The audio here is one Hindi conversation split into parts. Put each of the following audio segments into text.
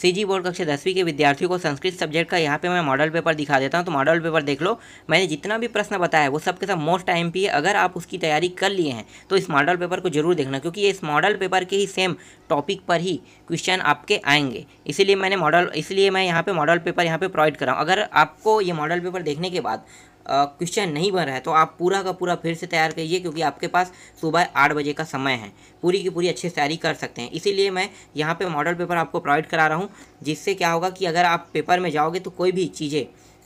सीजी बोर्ड कक्षा दसवीं के विद्यार्थियों को संस्कृत सब्जेक्ट का यहाँ पे मैं मॉडल पेपर दिखा देता हूँ तो मॉडल पेपर देख लो मैंने जितना भी प्रश्न बताया है वो सबके साथ सब मोस्ट टाइम पी है अगर आप उसकी तैयारी कर लिए हैं तो इस मॉडल पेपर को जरूर देखना क्योंकि ये इस मॉडल पेपर के ही सेम टॉपिक पर ही क्वेश्चन आपके आएंगे इसीलिए मैंने मॉडल इसलिए मैं यहाँ पे मॉडल पेपर यहाँ पे प्रोवाइड कराऊँ अगर आपको ये मॉडल पेपर देखने के बाद क्वेश्चन नहीं बन रहा है तो आप पूरा का पूरा फिर से तैयार करिए क्योंकि आपके पास सुबह आठ बजे का समय है पूरी की पूरी अच्छे से तैयारी कर सकते हैं इसीलिए मैं यहाँ पे मॉडल पेपर आपको प्रोवाइड करा रहा हूँ जिससे क्या होगा कि अगर आप पेपर में जाओगे तो कोई भी चीज़ें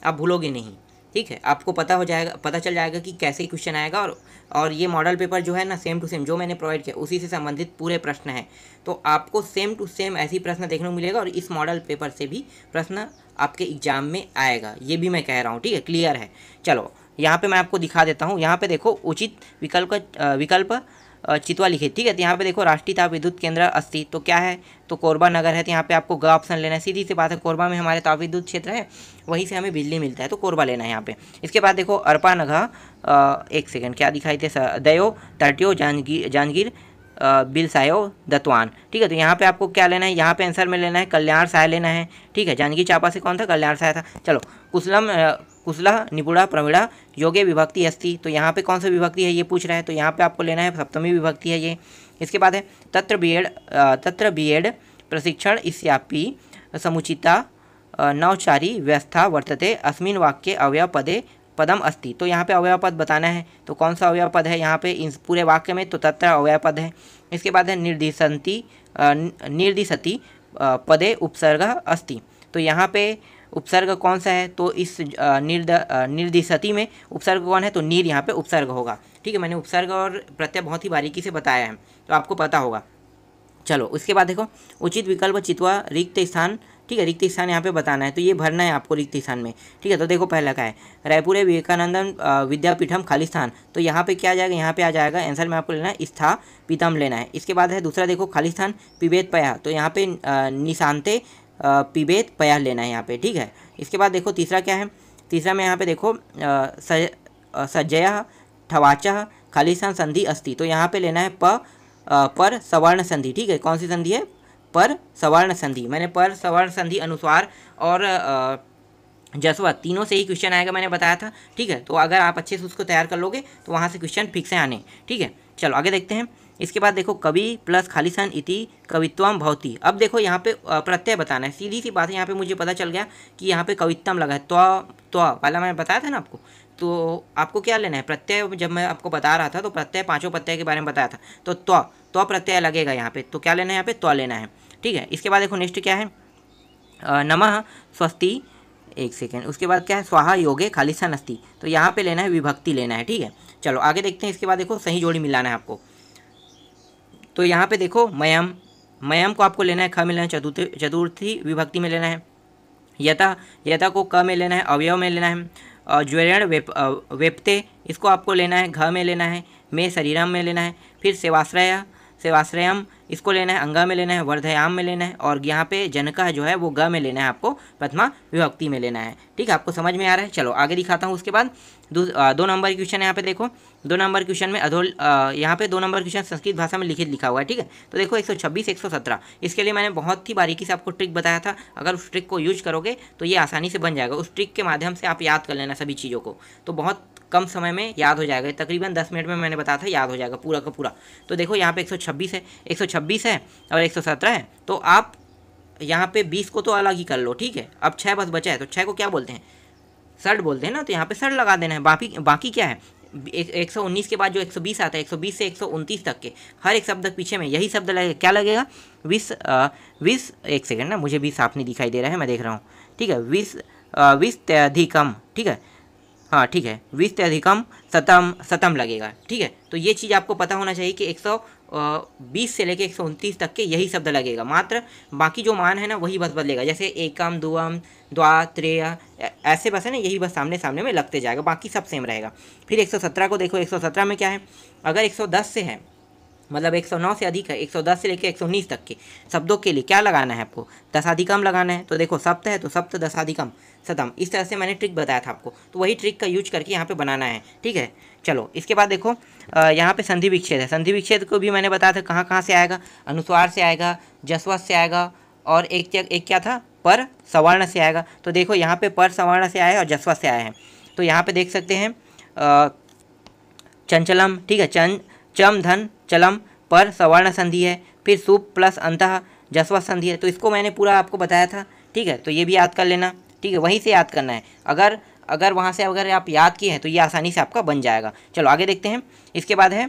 आप भूलोगे नहीं ठीक है आपको पता हो जाएगा पता चल जाएगा कि कैसे क्वेश्चन आएगा और और ये मॉडल पेपर जो है ना सेम टू सेम जो मैंने प्रोवाइड किया उसी से संबंधित पूरे प्रश्न हैं तो आपको सेम टू सेम ऐसी प्रश्न देखने को मिलेगा और इस मॉडल पेपर से भी प्रश्न आपके एग्जाम में आएगा ये भी मैं कह रहा हूँ ठीक है क्लियर है चलो यहाँ पर मैं आपको दिखा देता हूँ यहाँ पर देखो उचित विकल्प विकल्प चितवा लिखे ठीक है तो यहाँ पे देखो राष्ट्रीय ताप विद्युत केंद्र अस्सी तो क्या है तो कोरबा नगर है तो यहाँ पे आपको ग ऑप्शन लेना है सीधी सी बात है कोरबा में हमारे ताप विद्युत क्षेत्र है वहीं से हमें बिजली मिलता है तो कोरबा लेना है यहाँ पे इसके बाद देखो अरपा नगह एक सेकेंड क्या दिखाई दे दयो तटियो जांजगीर जांजगीर बिल सायो दतवान ठीक है तो यहाँ पे आपको क्या लेना है यहाँ पे आंसर में लेना है कल्याण साय लेना है ठीक है जानकी चापा से कौन था कल्याण साय था चलो कुशलम कुशला निपुड़ा प्रवीणा योग्य विभक्ति अस्थि तो यहाँ पे कौन सा विभक्ति है ये पूछ रहा है तो यहाँ पे आपको लेना है सप्तमी विभक्ति है ये इसके बाद है तत्र बी एड तत्र बी एड प्रशिक्षण इस्यापी समुचिता नवचारी व्यवस्था वर्तते अस्मिन वाक्य अवयव पदे पदम अस्ति तो यहाँ पे अवयव पद बताना है तो कौन सा अवयव पद है यहाँ पे इस पूरे वाक्य में तो तत्र अवयव पद है इसके बाद है निर्दिशंति निर्दिशति पदे उपसर्ग अस्ति तो यहाँ पे उपसर्ग कौन सा है तो इस निर्द निर्दिशति में उपसर्ग कौन है तो नीर यहाँ पे उपसर्ग होगा ठीक है मैंने उपसर्ग और प्रत्यय बहुत ही बारीकी से बताया है तो आपको पता होगा चलो उसके बाद देखो उचित विकल्प चितवा रिक्त स्थान ठीक है रिक्त स्थान यहाँ पे बताना है तो ये भरना है आपको रिक्त स्थान में ठीक है तो देखो पहला का है रायपुर विवेकानंदन विद्यापीठम खाली स्थान तो यहाँ पे क्या आ जाएगा यहाँ पे आ जाएगा आंसर में आपको लेना है स्थापितम लेना है इसके बाद है दूसरा देखो खाली स्थान पिबेद पया तो यहाँ पे निशानते पिबेद पया लेना है यहाँ पे ठीक है इसके बाद देखो तीसरा क्या है तीसरा में यहाँ पे देखो सज ठवाचह खालिस्थान खाली स्थान संधि अस्थि तो यहाँ पे लेना है प पर सवर्ण संधि ठीक है कौन सी संधि है पर सवर्ण संधि मैंने पर सवर्ण संधि अनुसार और जसवा तीनों से ही क्वेश्चन आएगा मैंने बताया था ठीक है तो अगर आप अच्छे से उसको तैयार कर लोगे तो वहाँ से क्वेश्चन फिक्स है आने ठीक है चलो आगे देखते हैं इसके बाद देखो कवि प्लस खालिसन इति कवित्वम भवती अब देखो यहाँ पे प्रत्यय बताना है सीधी सी बात है यहाँ पे मुझे पता चल गया कि यहाँ पे कवित्तम लगा है त्व त्व वाला मैंने बताया था ना आपको तो आपको क्या लेना है प्रत्यय जब मैं आपको बता रहा था तो प्रत्यय पाँचों प्रत्यय के बारे में बताया था तो त्व त्व प्रत्यय लगेगा यहाँ पे तो क्या लेना है यहाँ पे त्व लेना है ठीक है इसके बाद देखो नेक्स्ट क्या है नमः स्वस्ति एक सेकेंड उसके बाद क्या है स्वाहा योगे खालिस्तान अस्थि तो यहाँ पे लेना है विभक्ति लेना है ठीक है चलो आगे देखते हैं इसके बाद देखो सही जोड़ी मिलाना है आपको तो यहाँ पे देखो मयम मयम को आपको लेना है ख मिलना है चतुर्थी चतुर्थी विभक्ति में लेना है यथा यथा को क में लेना है अवयव में लेना है ज्वरण वेप वेपते इसको आपको लेना है घ में लेना है मे शरीरम में लेना है फिर सेवाश्रय सेवाश्रयम इसको लेना है अंगा में लेना है वर्धयाम में लेना है और यहाँ पे जनका जो है वो ग में लेना है आपको प्रथमा विभक्ति में लेना है ठीक है आपको समझ में आ रहा है चलो आगे दिखाता हूँ उसके बाद दो नंबर क्वेश्चन यहाँ पे देखो दो नंबर क्वेश्चन में अधोल यहाँ पे दो नंबर क्वेश्चन संस्कृत भाषा में लिखित लिखा हुआ है ठीक है तो देखो एक सौ इसके लिए मैंने बहुत ही बारीकी से आपको ट्रिक बताया था अगर उस ट्रिक को यूज करोगे तो ये आसानी से बन जाएगा उस ट्रिक के माध्यम से आप याद कर लेना सभी चीज़ों को तो बहुत कम समय में याद हो जाएगा तकरीबन दस मिनट में मैंने बताया था याद हो जाएगा पूरा का पूरा तो देखो यहाँ पे 126 है 126 है और 117 है तो आप यहाँ पे 20 को तो अलग ही कर लो ठीक है अब छः बस बचा है तो छः को क्या बोलते हैं सर्ट बोलते हैं ना तो यहाँ पे सर्ट लगा देना है बाकी बाकी क्या है एक, एक सौ उन्नीस के बाद जो एक सौ बीस आता है एक सौ बीस से एक सौ उनतीस तक के हर एक शब्द पीछे में यही शब्द लगेगा क्या लगेगा विस विस एक सेकेंड ना मुझे भी साफ नहीं दिखाई दे रहा है मैं देख रहा हूँ ठीक है विस विस त्यधिकम ठीक है हाँ ठीक है बीस से अधिकम सतम शतम लगेगा ठीक है तो ये चीज़ आपको पता होना चाहिए कि एक सौ बीस से लेकर एक सौ उनतीस तक के यही शब्द लगेगा मात्र बाकी जो मान है ना वही बस बदलेगा जैसे एकम दुअम द्वा त्रेय ऐसे बस है ना यही बस सामने सामने में लगते जाएगा बाकी सब सेम रहेगा फिर एक सौ सत्रह को देखो एक सौ सत्रह में क्या है अगर एक सौ दस से है मतलब 109 से अधिक है 110 से लेकर 119 तक के शब्दों के लिए क्या लगाना है आपको दशाधिकम लगाना है तो देखो सप्त है तो सप्त दशाधिकम सतम इस तरह से मैंने ट्रिक बताया था आपको तो वही ट्रिक का यूज करके यहाँ पे बनाना है ठीक है चलो इसके बाद देखो यहाँ पे संधि विच्छेद है संधि विच्छेद को भी मैंने बताया था कहाँ कहाँ से आएगा अनुस्वार से आएगा जसवत से आएगा और एक एक क्या था पर सवर्ण से आएगा तो देखो यहाँ पे पर सवर्ण से आया और जसवत से आए हैं तो यहाँ पे देख सकते हैं चंचलम ठीक है चंद चम धन चलम पर सवर्ण संधि है फिर सुप प्लस अंत जसवा संधि है तो इसको मैंने पूरा आपको बताया था ठीक है तो ये भी याद कर लेना ठीक है वहीं से याद करना है अगर अगर वहाँ से अगर आप याद किए हैं तो ये आसानी से आपका बन जाएगा चलो आगे देखते हैं इसके बाद है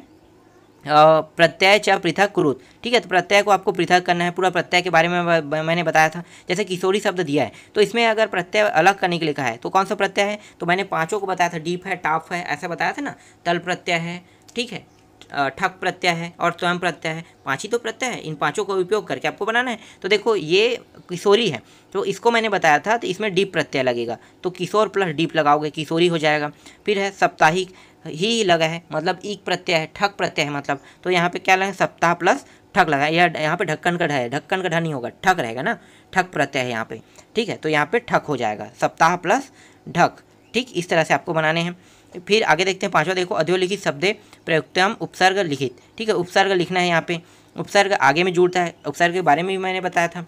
प्रत्यय च पृथक कुरुत ठीक है तो प्रत्यय को आपको पृथक करना है पूरा प्रत्यय के बारे में मैंने बताया था जैसे किशोरी शब्द दिया है तो इसमें अगर प्रत्यय अलग करने के लिए कहा है तो कौन सा प्रत्यय है तो मैंने पाँचों को बताया था डीप है टाप है ऐसा बताया था ना तल प्रत्यय है ठीक है ठक प्रत्यय है और स्वयं प्रत्यय है पाँच ही तो प्रत्यय है इन पाँचों का उपयोग करके आपको बनाना है तो देखो ये किशोरी है तो इसको मैंने बताया था तो इसमें डीप प्रत्यय लगेगा तो किशोर प्लस डीप लगाओगे किशोरी हो जाएगा फिर है साप्ताहिक ही लगा है मतलब एक प्रत्यय है ठक प्रत्यय है मतलब तो यहाँ पे क्या लगा सप्ताह प्लस ठक लगा या यह यहाँ पे ढक्कन का ढा है ढक्कन का ढा नहीं होगा ठक रहेगा ना ठक प्रत्यय है यहाँ पे ठीक है तो यहाँ पे ठक हो जाएगा सप्ताह प्लस ढक ठीक इस तरह से आपको बनाने हैं फिर आगे देखते हैं पांचवा देखो अधोलिखित शब्द प्रयुक्तम उपसर्ग लिखित ठीक है उपसर्ग लिखना है यहाँ पे उपसर्ग आगे में जुड़ता है उपसर्ग के बारे में भी मैंने बताया था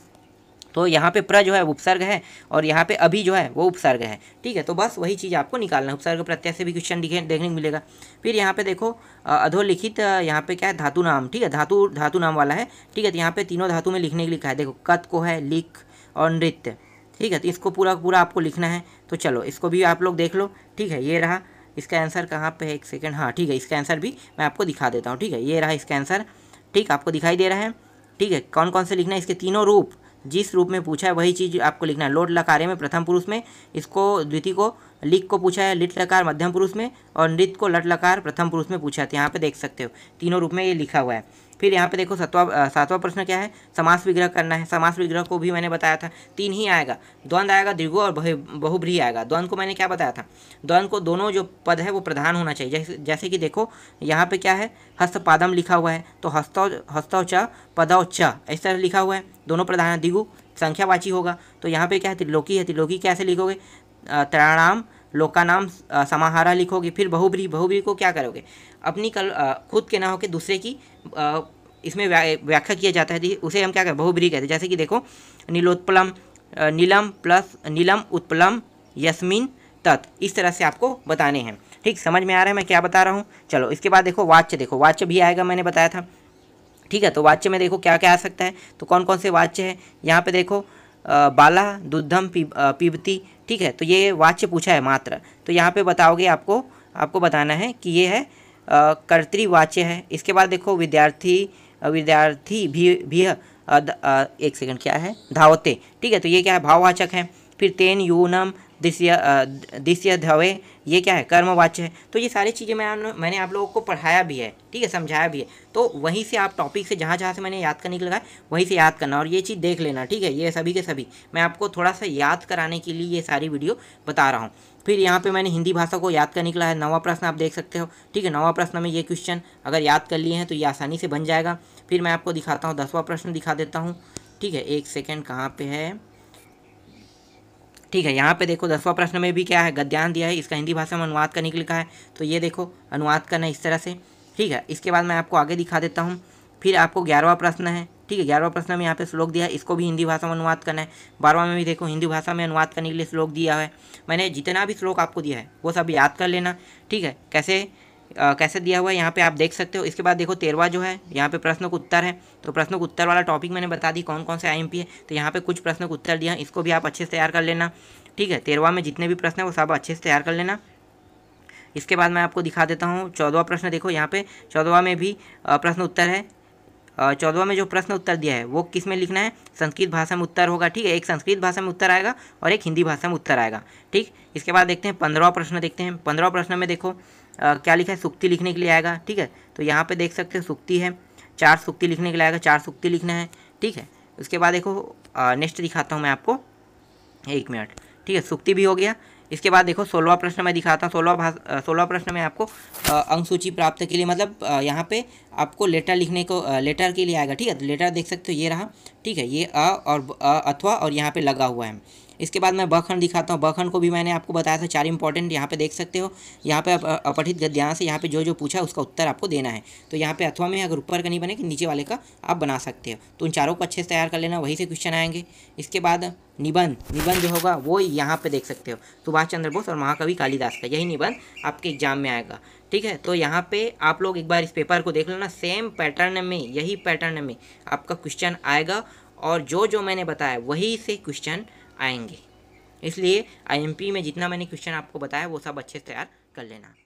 तो यहाँ पे प्र जो है उपसर्ग है और यहाँ पे अभी जो है वो उपसर्ग है ठीक है तो बस वही चीज़ आपको निकालना है उपसर्ग प्रत्यय से भी क्वेश्चन देखने को मिलेगा फिर यहाँ पे देखो अधोलिखित यहाँ पे क्या है धातु नाम ठीक है धातु धातु नाम वाला है ठीक है तो यहाँ पे तीनों धातु में लिखने के लिखा है देखो कत को है लिख और नृत्य ठीक है तो इसको पूरा पूरा आपको लिखना है तो चलो इसको भी आप लोग देख लो ठीक है ये रहा इसका आंसर कहाँ पे है एक सेकेंड हाँ ठीक है इसका आंसर भी मैं आपको दिखा देता हूँ ठीक है ये रहा इसका आंसर ठीक आपको दिखाई दे रहा है ठीक है कौन कौन से लिखना है इसके तीनों रूप जिस रूप में पूछा है वही चीज़ आपको लिखना है लोट लकारे में प्रथम पुरुष में इसको द्वितीय को लिख को पूछा है लिट लकार मध्यम पुरुष में और नृत्य को लट लकार प्रथम पुरुष में पूछा है तो यहाँ पे देख सकते हो तीनों रूप में ये लिखा हुआ है फिर यहाँ पे देखो सतवा सातवां प्रश्न क्या है समास विग्रह करना है समास विग्रह को भी मैंने बताया था तीन ही आएगा द्वंद आएगा दीर्घो और बहुब्री आएगा द्वंद को मैंने क्या बताया था द्वंद को दोनों जो पद है वो प्रधान होना चाहिए जैसे जैसे कि देखो यहाँ पे क्या है हस्तपादम लिखा हुआ है तो हस्तौ हस्तौ च च इस तरह लिखा हुआ है दोनों प्रधान है दिगु संख्यावाची होगा तो यहाँ पे क्या है त्रिलोकी है त्रिलोकी कैसे लिखोगे त्राणाम लोकानाम समाहारा लिखोगे फिर बहुब्री बहुब्री को क्या करोगे अपनी कल खुद के ना होकर दूसरे की इसमें व्याख्या किया जाता है उसे हम क्या कहें बहुब्री कहते हैं जैसे कि देखो नीलोत्पलम नीलम प्लस नीलम उत्पलम यस्मिन तत् इस तरह से आपको बताने हैं ठीक समझ में आ रहा है मैं क्या बता रहा हूँ चलो इसके बाद देखो वाच्य देखो वाच्य भी आएगा मैंने बताया था ठीक है तो वाच्य में देखो क्या क्या आ सकता है तो कौन कौन से वाच्य है यहाँ पे देखो आ, बाला दुद्धम पीबती ठीक है तो ये वाच्य पूछा है मात्र तो यहाँ पे बताओगे आपको आपको बताना है कि ये है कर्तृवाच्य है इसके बाद देखो विद्यार्थी विद्यार्थी भी भी एक सेकंड क्या है धावते ठीक है तो ये क्या है भाववाचक है फिर तेन यूनम दिश्य दिश्य धवे ये क्या है कर्मवाच्य है तो ये सारी चीज़ें मैं मैंने आप लोगों को पढ़ाया भी है ठीक है समझाया भी है तो वहीं से आप टॉपिक से जहाँ जहाँ से मैंने याद करने के लगा वहीं से याद करना और ये चीज़ देख लेना ठीक है ये सभी के सभी मैं आपको थोड़ा सा याद कराने के लिए ये सारी वीडियो बता रहा हूँ फिर यहाँ पे मैंने हिंदी भाषा को याद कर निकला है नवा प्रश्न आप देख सकते हो ठीक है नवा प्रश्न में ये क्वेश्चन अगर याद कर लिए हैं तो ये आसानी से बन जाएगा फिर मैं आपको दिखाता हूँ दसवां प्रश्न दिखा देता हूँ ठीक है एक सेकेंड कहाँ पर है ठीक है यहाँ पे देखो दसवा प्रश्न में भी क्या है गद्यान दिया है इसका हिंदी भाषा में अनुवाद करने के लिए कहा है तो ये देखो अनुवाद करना इस तरह से ठीक है इसके बाद मैं आपको आगे दिखा देता हूँ फिर आपको ग्यारहवा प्रश्न है ठीक है ग्यारहवा प्रश्न में यहाँ पे श्लोक दिया है इसको भी हिंदी भाषा में अनुवाद करना है बारहवा में भी देखो हिंदी भाषा में अनुवाद करने के लिए श्लोक दिया है मैंने जितना भी श्लोक आपको दिया है वो सब याद कर लेना ठीक है कैसे आ, कैसे दिया हुआ है यहाँ पे आप देख सकते हो इसके बाद देखो तेरवा जो है यहाँ पे प्रश्नों का उत्तर है तो प्रश्नों का उत्तर वाला टॉपिक मैंने बता दी कौन कौन से आई है तो यहाँ पे कुछ प्रश्नों का उत्तर दिया है इसको भी आप अच्छे से तैयार कर लेना ठीक है तेरवा में जितने भी प्रश्न हैं वो सब अच्छे से तैयार कर लेना इसके बाद मैं आपको दिखा देता हूँ चौदवा प्रश्न देखो यहाँ पे चौदवा में भी प्रश्न उत्तर है चौदवा में जो प्रश्न उत्तर दिया है वो किस में लिखना है संस्कृत भाषा में उत्तर होगा ठीक है एक संस्कृत भाषा में उत्तर आएगा और एक हिंदी भाषा में उत्तर आएगा ठीक इसके बाद देखते हैं पंद्रहवा प्रश्न देखते हैं पंद्रहवा प्रश्न में देखो आ, क्या लिखा है सुक्ति लिखने के लिए आएगा ठीक है तो यहाँ पर देख सकते हो सुक्ति है चार सुक्ति लिखने के लिए आएगा चार सुक्ति लिखना है ठीक है उसके बाद देखो नेक्स्ट दिखाता हूँ मैं आपको एक मिनट ठीक है सुक्ति भी हो गया इसके बाद देखो सोलवा प्रश्न मैं दिखाता हूँ सोलवा सोलवा प्रश्न में आपको अंक सूची प्राप्त के लिए मतलब यहाँ पे आपको लेटर लिखने को लेटर के लिए आएगा ठीक है तो लेटर देख सकते हो ये रहा ठीक है ये अ और अथवा और यहाँ पे लगा हुआ है इसके बाद मैं बखंड दिखाता हूँ बखंड को भी मैंने आपको बताया था चार इंपॉर्टेंट यहाँ पे देख सकते हो यहाँ पे आप अपठित गद्यांश से यहाँ पे जो जो पूछा उसका उत्तर आपको देना है तो यहाँ पे अथवा में अगर ऊपर का नहीं बने कि नीचे वाले का आप बना सकते हो तो उन चारों को अच्छे से तैयार कर लेना वहीं से क्वेश्चन आएंगे इसके बाद निबंध निबंध जो होगा वो यहाँ पे देख सकते हो सुभाष चंद्र बोस और महाकवि कालिदास का यही निबंध आपके एग्जाम में आएगा ठीक है तो यहाँ पे आप लोग एक बार इस पेपर को देख लेना सेम पैटर्न में यही पैटर्न में आपका क्वेश्चन आएगा और जो जो मैंने बताया वही से क्वेश्चन आएंगे इसलिए आईएमपी में जितना मैंने क्वेश्चन आपको बताया वो सब अच्छे से तैयार कर लेना